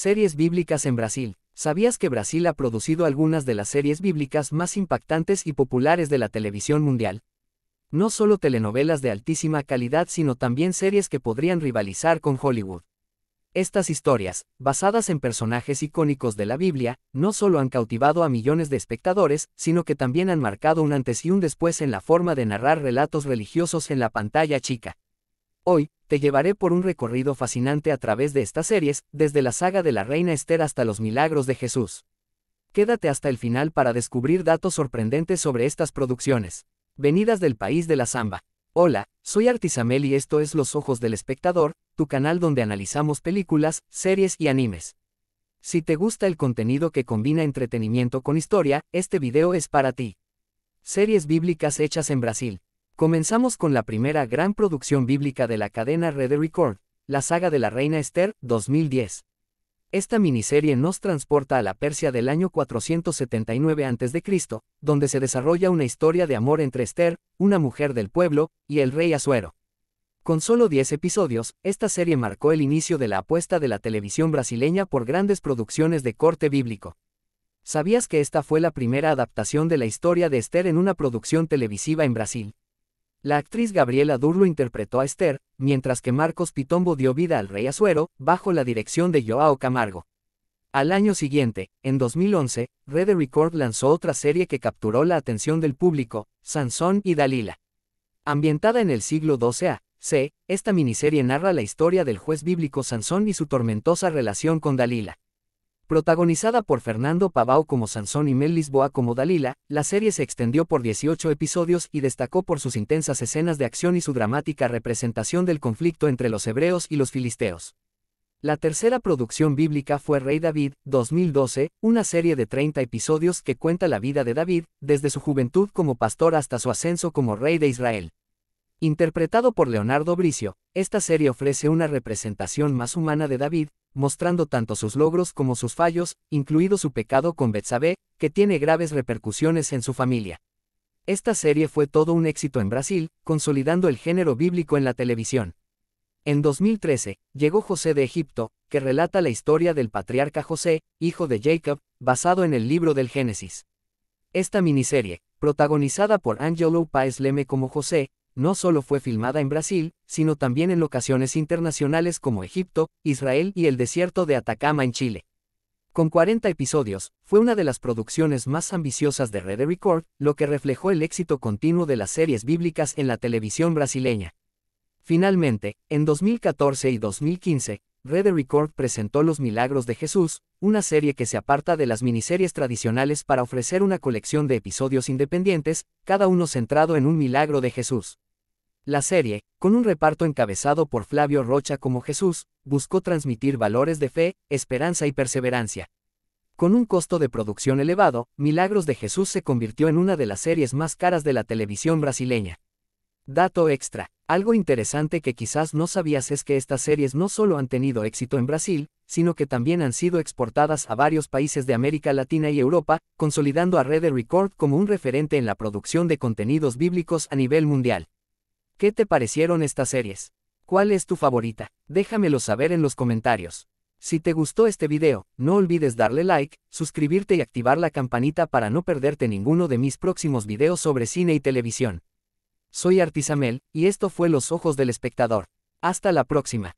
Series bíblicas en Brasil. ¿Sabías que Brasil ha producido algunas de las series bíblicas más impactantes y populares de la televisión mundial? No solo telenovelas de altísima calidad, sino también series que podrían rivalizar con Hollywood. Estas historias, basadas en personajes icónicos de la Biblia, no solo han cautivado a millones de espectadores, sino que también han marcado un antes y un después en la forma de narrar relatos religiosos en la pantalla chica. Hoy, te llevaré por un recorrido fascinante a través de estas series, desde la saga de la reina Esther hasta los milagros de Jesús. Quédate hasta el final para descubrir datos sorprendentes sobre estas producciones. Venidas del país de la samba. Hola, soy Artisamel y esto es Los Ojos del Espectador, tu canal donde analizamos películas, series y animes. Si te gusta el contenido que combina entretenimiento con historia, este video es para ti. Series bíblicas hechas en Brasil. Comenzamos con la primera gran producción bíblica de la cadena Red Record, la saga de la reina Esther, 2010. Esta miniserie nos transporta a la Persia del año 479 a.C., donde se desarrolla una historia de amor entre Esther, una mujer del pueblo, y el rey Asuero. Con solo 10 episodios, esta serie marcó el inicio de la apuesta de la televisión brasileña por grandes producciones de corte bíblico. ¿Sabías que esta fue la primera adaptación de la historia de Esther en una producción televisiva en Brasil? La actriz Gabriela Durlo interpretó a Esther, mientras que Marcos Pitombo dio vida al rey Azuero, bajo la dirección de Joao Camargo. Al año siguiente, en 2011, Red Record lanzó otra serie que capturó la atención del público, Sansón y Dalila. Ambientada en el siglo XII C., esta miniserie narra la historia del juez bíblico Sansón y su tormentosa relación con Dalila. Protagonizada por Fernando Pavao como Sansón y Mel Lisboa como Dalila, la serie se extendió por 18 episodios y destacó por sus intensas escenas de acción y su dramática representación del conflicto entre los hebreos y los filisteos. La tercera producción bíblica fue Rey David, 2012, una serie de 30 episodios que cuenta la vida de David, desde su juventud como pastor hasta su ascenso como rey de Israel. Interpretado por Leonardo Bricio, esta serie ofrece una representación más humana de David, mostrando tanto sus logros como sus fallos, incluido su pecado con Betsabé, que tiene graves repercusiones en su familia. Esta serie fue todo un éxito en Brasil, consolidando el género bíblico en la televisión. En 2013, llegó José de Egipto, que relata la historia del patriarca José, hijo de Jacob, basado en el libro del Génesis. Esta miniserie, protagonizada por Angelo Páez Leme como José, no solo fue filmada en Brasil, sino también en locaciones internacionales como Egipto, Israel y el desierto de Atacama en Chile. Con 40 episodios, fue una de las producciones más ambiciosas de Rede Record, lo que reflejó el éxito continuo de las series bíblicas en la televisión brasileña. Finalmente, en 2014 y 2015, Rede Record presentó Los Milagros de Jesús, una serie que se aparta de las miniseries tradicionales para ofrecer una colección de episodios independientes, cada uno centrado en un milagro de Jesús. La serie, con un reparto encabezado por Flavio Rocha como Jesús, buscó transmitir valores de fe, esperanza y perseverancia. Con un costo de producción elevado, Milagros de Jesús se convirtió en una de las series más caras de la televisión brasileña. Dato extra, algo interesante que quizás no sabías es que estas series no solo han tenido éxito en Brasil, sino que también han sido exportadas a varios países de América Latina y Europa, consolidando a Red Record como un referente en la producción de contenidos bíblicos a nivel mundial. ¿Qué te parecieron estas series? ¿Cuál es tu favorita? Déjamelo saber en los comentarios. Si te gustó este video, no olvides darle like, suscribirte y activar la campanita para no perderte ninguno de mis próximos videos sobre cine y televisión. Soy Artisamel, y esto fue Los Ojos del Espectador. Hasta la próxima.